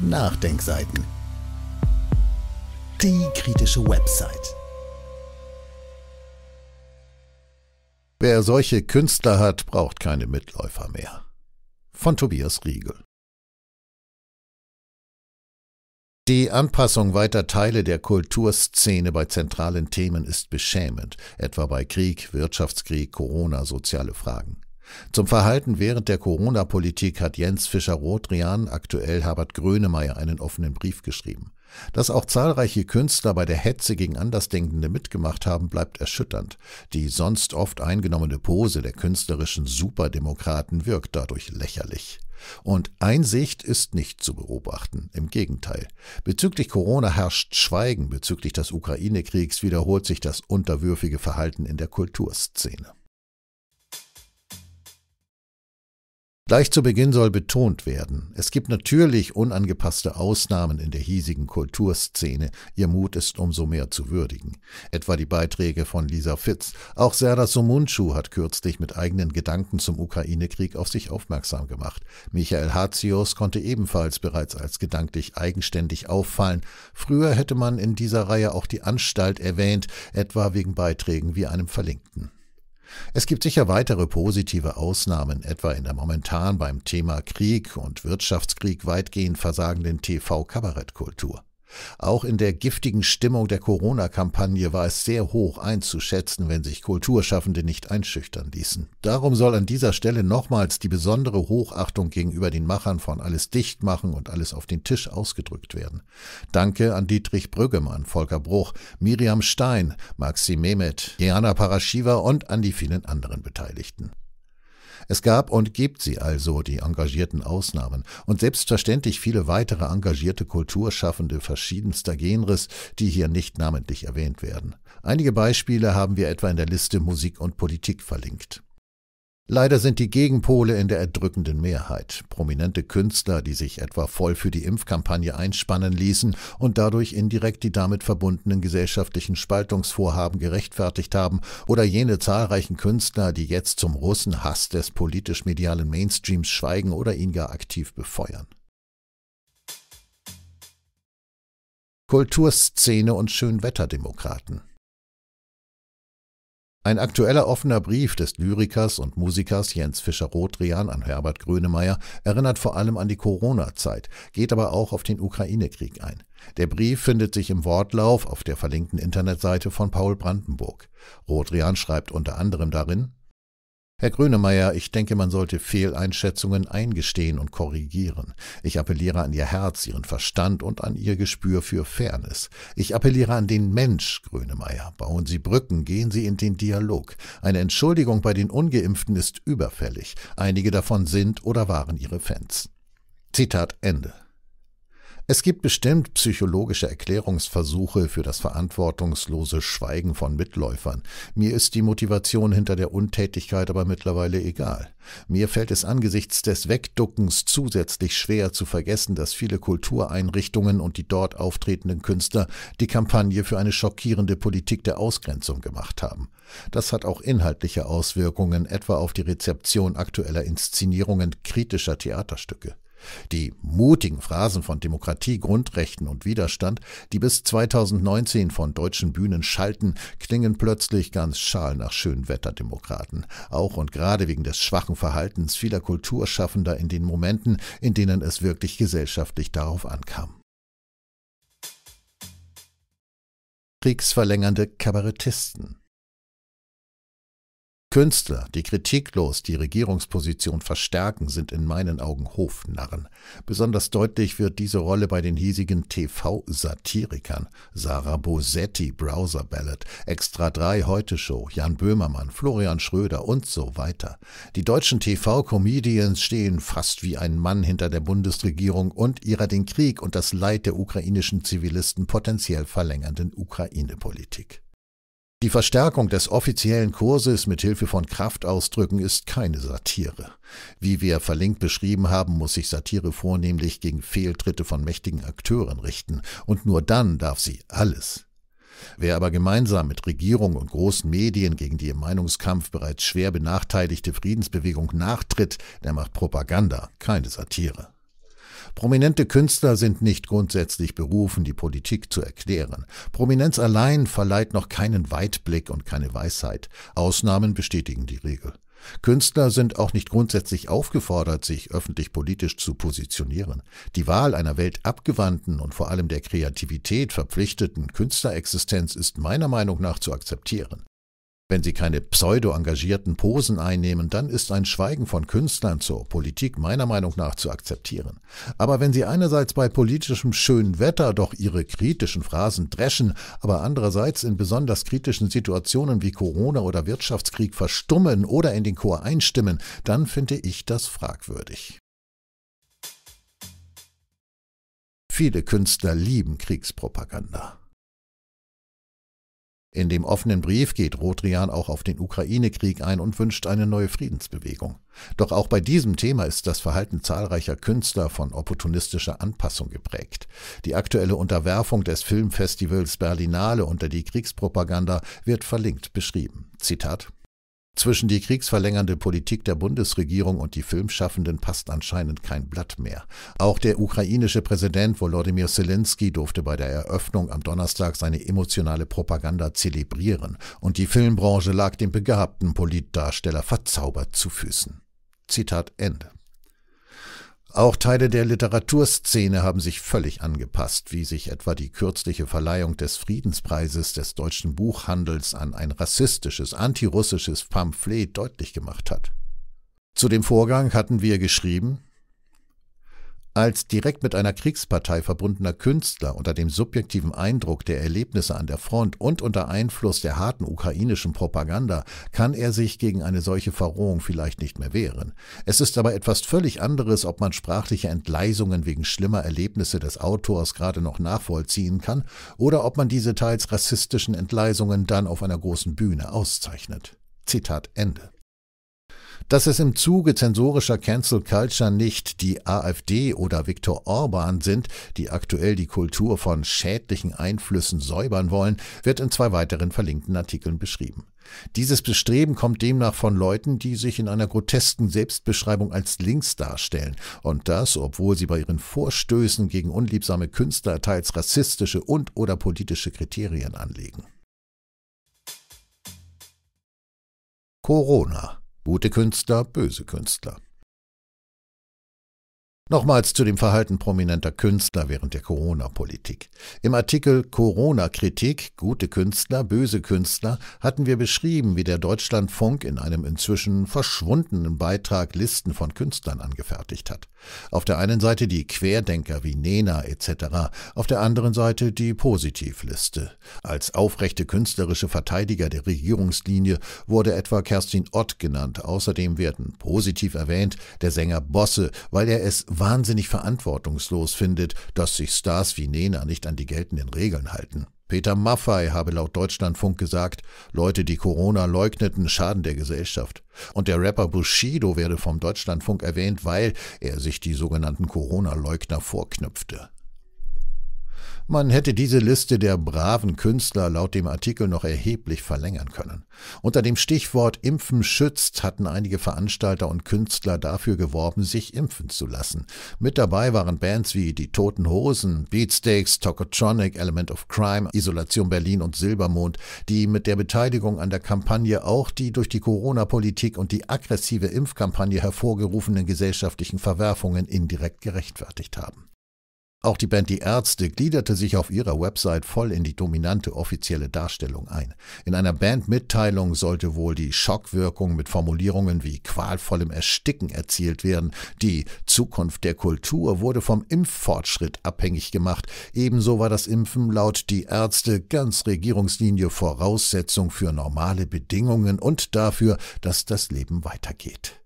Nachdenkseiten. Die kritische Website. Wer solche Künstler hat, braucht keine Mitläufer mehr. Von Tobias Riegel. Die Anpassung weiter Teile der Kulturszene bei zentralen Themen ist beschämend, etwa bei Krieg, Wirtschaftskrieg, Corona, soziale Fragen. Zum Verhalten während der Corona-Politik hat Jens Fischer-Rodrian, aktuell Herbert Grönemeyer, einen offenen Brief geschrieben. Dass auch zahlreiche Künstler bei der Hetze gegen Andersdenkende mitgemacht haben, bleibt erschütternd. Die sonst oft eingenommene Pose der künstlerischen Superdemokraten wirkt dadurch lächerlich. Und Einsicht ist nicht zu beobachten, im Gegenteil. Bezüglich Corona herrscht Schweigen, bezüglich des Ukraine-Kriegs wiederholt sich das unterwürfige Verhalten in der Kulturszene. Gleich zu Beginn soll betont werden, es gibt natürlich unangepasste Ausnahmen in der hiesigen Kulturszene, ihr Mut ist umso mehr zu würdigen. Etwa die Beiträge von Lisa Fitz, auch Serdar Somunchu hat kürzlich mit eigenen Gedanken zum Ukraine-Krieg auf sich aufmerksam gemacht. Michael Hatzius konnte ebenfalls bereits als gedanklich eigenständig auffallen. Früher hätte man in dieser Reihe auch die Anstalt erwähnt, etwa wegen Beiträgen wie einem verlinkten. Es gibt sicher weitere positive Ausnahmen, etwa in der momentan beim Thema Krieg und Wirtschaftskrieg weitgehend versagenden TV-Kabarettkultur. Auch in der giftigen Stimmung der Corona-Kampagne war es sehr hoch einzuschätzen, wenn sich Kulturschaffende nicht einschüchtern ließen. Darum soll an dieser Stelle nochmals die besondere Hochachtung gegenüber den Machern von Alles dicht machen und alles auf den Tisch ausgedrückt werden. Danke an Dietrich Brüggemann, Volker Bruch, Miriam Stein, Maxi Mehmet, Diana Paraschiva und an die vielen anderen Beteiligten. Es gab und gibt sie also, die engagierten Ausnahmen, und selbstverständlich viele weitere engagierte Kulturschaffende verschiedenster Genres, die hier nicht namentlich erwähnt werden. Einige Beispiele haben wir etwa in der Liste Musik und Politik verlinkt. Leider sind die Gegenpole in der erdrückenden Mehrheit. Prominente Künstler, die sich etwa voll für die Impfkampagne einspannen ließen und dadurch indirekt die damit verbundenen gesellschaftlichen Spaltungsvorhaben gerechtfertigt haben, oder jene zahlreichen Künstler, die jetzt zum Russenhass des politisch-medialen Mainstreams schweigen oder ihn gar aktiv befeuern. Kulturszene und Schönwetterdemokraten ein aktueller offener Brief des Lyrikers und Musikers Jens Fischer-Rodrian an Herbert Grönemeyer erinnert vor allem an die Corona-Zeit, geht aber auch auf den Ukraine-Krieg ein. Der Brief findet sich im Wortlauf auf der verlinkten Internetseite von Paul Brandenburg. Rodrian schreibt unter anderem darin, Herr Grönemeyer, ich denke, man sollte Fehleinschätzungen eingestehen und korrigieren. Ich appelliere an Ihr Herz, Ihren Verstand und an Ihr Gespür für Fairness. Ich appelliere an den Mensch, Grönemeyer. Bauen Sie Brücken, gehen Sie in den Dialog. Eine Entschuldigung bei den Ungeimpften ist überfällig. Einige davon sind oder waren Ihre Fans. Zitat Ende. Es gibt bestimmt psychologische Erklärungsversuche für das verantwortungslose Schweigen von Mitläufern. Mir ist die Motivation hinter der Untätigkeit aber mittlerweile egal. Mir fällt es angesichts des Wegduckens zusätzlich schwer zu vergessen, dass viele Kultureinrichtungen und die dort auftretenden Künstler die Kampagne für eine schockierende Politik der Ausgrenzung gemacht haben. Das hat auch inhaltliche Auswirkungen, etwa auf die Rezeption aktueller Inszenierungen kritischer Theaterstücke. Die mutigen Phrasen von Demokratie, Grundrechten und Widerstand, die bis 2019 von deutschen Bühnen schalten, klingen plötzlich ganz schal nach Schönwetterdemokraten. Auch und gerade wegen des schwachen Verhaltens vieler Kulturschaffender in den Momenten, in denen es wirklich gesellschaftlich darauf ankam. Kriegsverlängernde Kabarettisten Künstler, die kritiklos die Regierungsposition verstärken, sind in meinen Augen Hofnarren. Besonders deutlich wird diese Rolle bei den hiesigen TV-Satirikern. Sarah Bosetti, Browser Ballad, Extra 3 Heute Show, Jan Böhmermann, Florian Schröder und so weiter. Die deutschen TV-Comedians stehen fast wie ein Mann hinter der Bundesregierung und ihrer den Krieg und das Leid der ukrainischen Zivilisten potenziell verlängernden Ukraine-Politik. Die Verstärkung des offiziellen Kurses mit Hilfe von Kraftausdrücken ist keine Satire. Wie wir verlinkt beschrieben haben, muss sich Satire vornehmlich gegen Fehltritte von mächtigen Akteuren richten, und nur dann darf sie alles. Wer aber gemeinsam mit Regierung und großen Medien gegen die im Meinungskampf bereits schwer benachteiligte Friedensbewegung nachtritt, der macht Propaganda, keine Satire. Prominente Künstler sind nicht grundsätzlich berufen, die Politik zu erklären. Prominenz allein verleiht noch keinen Weitblick und keine Weisheit. Ausnahmen bestätigen die Regel. Künstler sind auch nicht grundsätzlich aufgefordert, sich öffentlich politisch zu positionieren. Die Wahl einer weltabgewandten und vor allem der Kreativität verpflichteten Künstlerexistenz ist meiner Meinung nach zu akzeptieren. Wenn sie keine pseudo-engagierten Posen einnehmen, dann ist ein Schweigen von Künstlern zur Politik meiner Meinung nach zu akzeptieren. Aber wenn sie einerseits bei politischem schönen Wetter doch ihre kritischen Phrasen dreschen, aber andererseits in besonders kritischen Situationen wie Corona oder Wirtschaftskrieg verstummen oder in den Chor einstimmen, dann finde ich das fragwürdig. Viele Künstler lieben Kriegspropaganda. In dem offenen Brief geht Rodrian auch auf den Ukraine-Krieg ein und wünscht eine neue Friedensbewegung. Doch auch bei diesem Thema ist das Verhalten zahlreicher Künstler von opportunistischer Anpassung geprägt. Die aktuelle Unterwerfung des Filmfestivals Berlinale unter die Kriegspropaganda wird verlinkt beschrieben. Zitat zwischen die kriegsverlängernde Politik der Bundesregierung und die Filmschaffenden passt anscheinend kein Blatt mehr. Auch der ukrainische Präsident Volodymyr Zelensky durfte bei der Eröffnung am Donnerstag seine emotionale Propaganda zelebrieren und die Filmbranche lag dem begabten Politdarsteller verzaubert zu Füßen. Zitat Ende. Auch Teile der Literaturszene haben sich völlig angepasst, wie sich etwa die kürzliche Verleihung des Friedenspreises des deutschen Buchhandels an ein rassistisches, antirussisches Pamphlet deutlich gemacht hat. Zu dem Vorgang hatten wir geschrieben, als direkt mit einer Kriegspartei verbundener Künstler unter dem subjektiven Eindruck der Erlebnisse an der Front und unter Einfluss der harten ukrainischen Propaganda kann er sich gegen eine solche Verrohung vielleicht nicht mehr wehren. Es ist aber etwas völlig anderes, ob man sprachliche Entgleisungen wegen schlimmer Erlebnisse des Autors gerade noch nachvollziehen kann oder ob man diese teils rassistischen Entgleisungen dann auf einer großen Bühne auszeichnet. Zitat Ende. Dass es im Zuge zensorischer Cancel Culture nicht die AfD oder Viktor Orban sind, die aktuell die Kultur von schädlichen Einflüssen säubern wollen, wird in zwei weiteren verlinkten Artikeln beschrieben. Dieses Bestreben kommt demnach von Leuten, die sich in einer grotesken Selbstbeschreibung als links darstellen. Und das, obwohl sie bei ihren Vorstößen gegen unliebsame Künstler teils rassistische und oder politische Kriterien anlegen. Corona Gute Künstler, böse Künstler. Nochmals zu dem Verhalten prominenter Künstler während der Corona-Politik. Im Artikel Corona-Kritik, gute Künstler, böse Künstler hatten wir beschrieben, wie der Deutschlandfunk in einem inzwischen verschwundenen Beitrag Listen von Künstlern angefertigt hat. Auf der einen Seite die Querdenker wie Nena etc., auf der anderen Seite die Positivliste. Als aufrechte künstlerische Verteidiger der Regierungslinie wurde etwa Kerstin Ott genannt. Außerdem werden positiv erwähnt der Sänger Bosse, weil er es wahnsinnig verantwortungslos findet, dass sich Stars wie Nena nicht an die geltenden Regeln halten. Peter Maffei habe laut Deutschlandfunk gesagt, Leute, die Corona leugneten, schaden der Gesellschaft. Und der Rapper Bushido werde vom Deutschlandfunk erwähnt, weil er sich die sogenannten Corona-Leugner vorknüpfte. Man hätte diese Liste der braven Künstler laut dem Artikel noch erheblich verlängern können. Unter dem Stichwort Impfen schützt hatten einige Veranstalter und Künstler dafür geworben, sich impfen zu lassen. Mit dabei waren Bands wie die Toten Hosen, Beatsteaks, Tokotronic, Element of Crime, Isolation Berlin und Silbermond, die mit der Beteiligung an der Kampagne auch die durch die Corona-Politik und die aggressive Impfkampagne hervorgerufenen gesellschaftlichen Verwerfungen indirekt gerechtfertigt haben. Auch die Band Die Ärzte gliederte sich auf ihrer Website voll in die dominante offizielle Darstellung ein. In einer Bandmitteilung sollte wohl die Schockwirkung mit Formulierungen wie qualvollem Ersticken erzielt werden. Die Zukunft der Kultur wurde vom Impffortschritt abhängig gemacht. Ebenso war das Impfen laut Die Ärzte ganz Regierungslinie Voraussetzung für normale Bedingungen und dafür, dass das Leben weitergeht.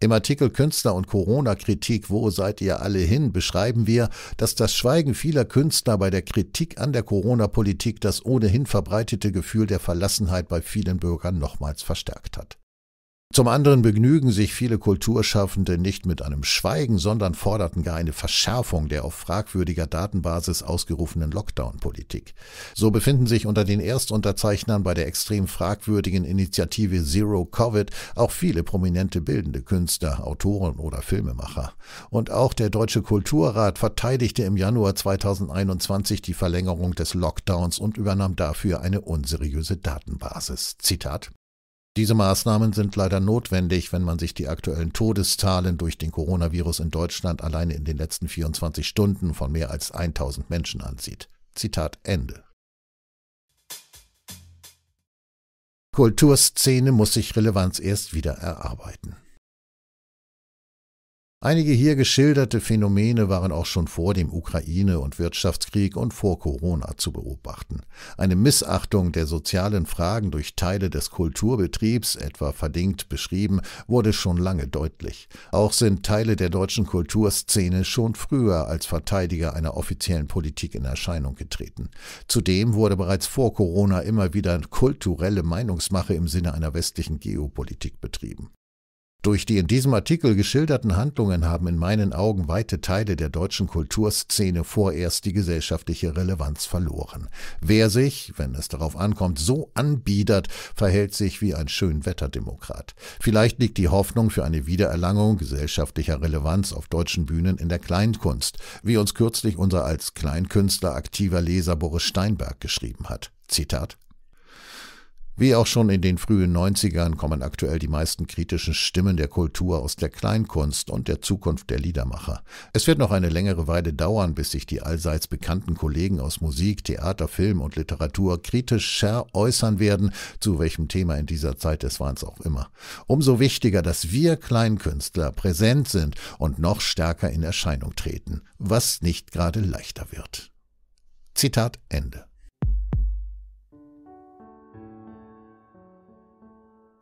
Im Artikel Künstler und Corona-Kritik, wo seid ihr alle hin, beschreiben wir, dass das Schweigen vieler Künstler bei der Kritik an der Corona-Politik das ohnehin verbreitete Gefühl der Verlassenheit bei vielen Bürgern nochmals verstärkt hat. Zum anderen begnügen sich viele Kulturschaffende nicht mit einem Schweigen, sondern forderten gar eine Verschärfung der auf fragwürdiger Datenbasis ausgerufenen Lockdown-Politik. So befinden sich unter den Erstunterzeichnern bei der extrem fragwürdigen Initiative Zero Covid auch viele prominente bildende Künstler, Autoren oder Filmemacher. Und auch der Deutsche Kulturrat verteidigte im Januar 2021 die Verlängerung des Lockdowns und übernahm dafür eine unseriöse Datenbasis. Zitat diese Maßnahmen sind leider notwendig, wenn man sich die aktuellen Todeszahlen durch den Coronavirus in Deutschland alleine in den letzten 24 Stunden von mehr als 1000 Menschen ansieht. Zitat Ende. Kulturszene muss sich Relevanz erst wieder erarbeiten. Einige hier geschilderte Phänomene waren auch schon vor dem Ukraine- und Wirtschaftskrieg und vor Corona zu beobachten. Eine Missachtung der sozialen Fragen durch Teile des Kulturbetriebs, etwa verdingt beschrieben, wurde schon lange deutlich. Auch sind Teile der deutschen Kulturszene schon früher als Verteidiger einer offiziellen Politik in Erscheinung getreten. Zudem wurde bereits vor Corona immer wieder kulturelle Meinungsmache im Sinne einer westlichen Geopolitik betrieben. Durch die in diesem Artikel geschilderten Handlungen haben in meinen Augen weite Teile der deutschen Kulturszene vorerst die gesellschaftliche Relevanz verloren. Wer sich, wenn es darauf ankommt, so anbiedert, verhält sich wie ein Schönwetterdemokrat. Vielleicht liegt die Hoffnung für eine Wiedererlangung gesellschaftlicher Relevanz auf deutschen Bühnen in der Kleinkunst, wie uns kürzlich unser als Kleinkünstler aktiver Leser Boris Steinberg geschrieben hat. Zitat wie auch schon in den frühen 90ern kommen aktuell die meisten kritischen Stimmen der Kultur aus der Kleinkunst und der Zukunft der Liedermacher. Es wird noch eine längere Weile dauern, bis sich die allseits bekannten Kollegen aus Musik, Theater, Film und Literatur kritisch schär äußern werden, zu welchem Thema in dieser Zeit des Wahns auch immer. Umso wichtiger, dass wir Kleinkünstler präsent sind und noch stärker in Erscheinung treten, was nicht gerade leichter wird. Zitat Ende.